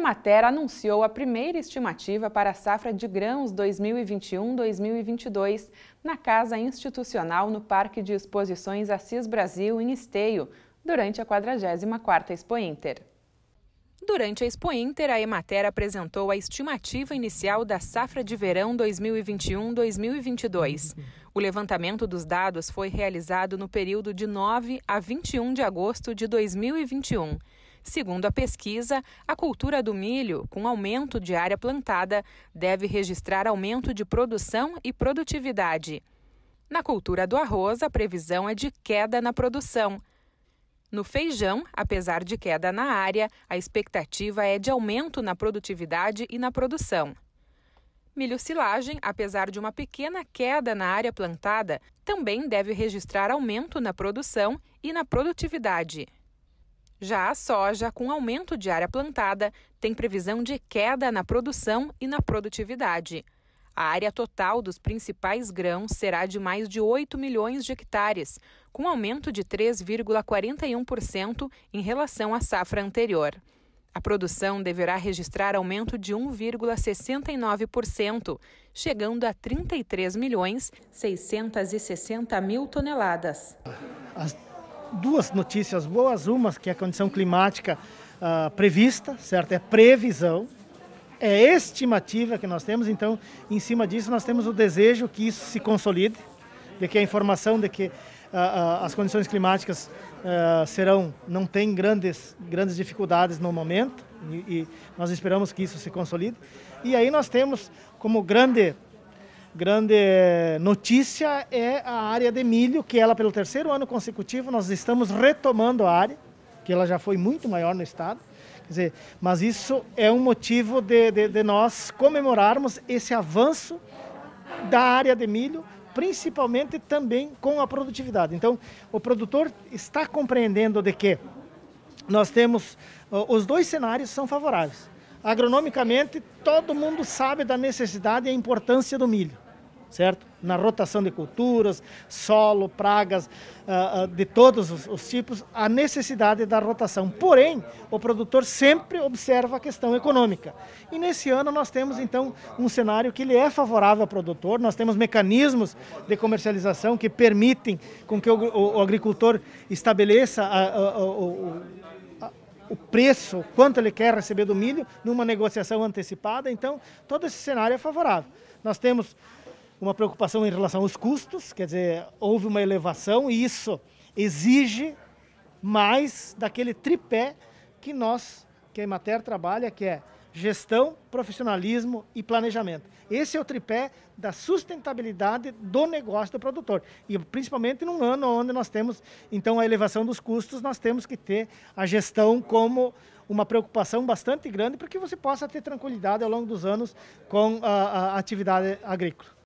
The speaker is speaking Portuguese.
Emater anunciou a primeira estimativa para a safra de grãos 2021-2022 na Casa Institucional no Parque de Exposições Assis Brasil, em Esteio, durante a 44ª Expo Inter. Durante a Expo Inter, a Emater apresentou a estimativa inicial da safra de verão 2021-2022. O levantamento dos dados foi realizado no período de 9 a 21 de agosto de 2021. Segundo a pesquisa, a cultura do milho, com aumento de área plantada, deve registrar aumento de produção e produtividade. Na cultura do arroz, a previsão é de queda na produção. No feijão, apesar de queda na área, a expectativa é de aumento na produtividade e na produção. Milho silagem, apesar de uma pequena queda na área plantada, também deve registrar aumento na produção e na produtividade. Já a soja, com aumento de área plantada, tem previsão de queda na produção e na produtividade. A área total dos principais grãos será de mais de 8 milhões de hectares, com aumento de 3,41% em relação à safra anterior. A produção deverá registrar aumento de 1,69%, chegando a 33 milhões 660 mil toneladas. As duas notícias boas. Uma que é a condição climática uh, prevista, certo? É previsão, é estimativa que nós temos. Então, em cima disso, nós temos o desejo que isso se consolide, de que a informação de que uh, uh, as condições climáticas serão, não tem grandes, grandes dificuldades no momento. E, e nós esperamos que isso se consolide. E aí nós temos como grande grande eh, notícia é a área de milho, que ela pelo terceiro ano consecutivo nós estamos retomando a área, que ela já foi muito maior no estado. Quer dizer, mas isso é um motivo de, de, de nós comemorarmos esse avanço da área de milho, principalmente também com a produtividade. Então, o produtor está compreendendo de que nós temos os dois cenários são favoráveis agronomicamente, todo mundo sabe da necessidade e a importância do milho, certo? Na rotação de culturas, solo, pragas, uh, uh, de todos os, os, tipos, a necessidade da rotação. Porém, o produtor sempre observa a questão econômica. E nesse ano nós temos, então, um cenário que ele é favorável ao produtor, nós temos mecanismos de comercialização que permitem com que o, o, o agricultor estabeleça a, ah, a, a, o o preço, quanto ele quer receber do milho, numa negociação antecipada. Então, todo esse cenário é favorável. Nós temos uma preocupação em relação aos custos, quer dizer, houve uma elevação e isso exige mais daquele tripé que nós, que a Emater trabalha, que é gestão, profissionalismo e planejamento. Esse é o tripé da sustentabilidade do negócio do produtor. E principalmente num ano onde nós temos, então, a elevação dos custos, nós temos que ter a gestão como uma preocupação bastante grande para que você possa ter tranquilidade ao longo dos anos com a, a atividade agrícola.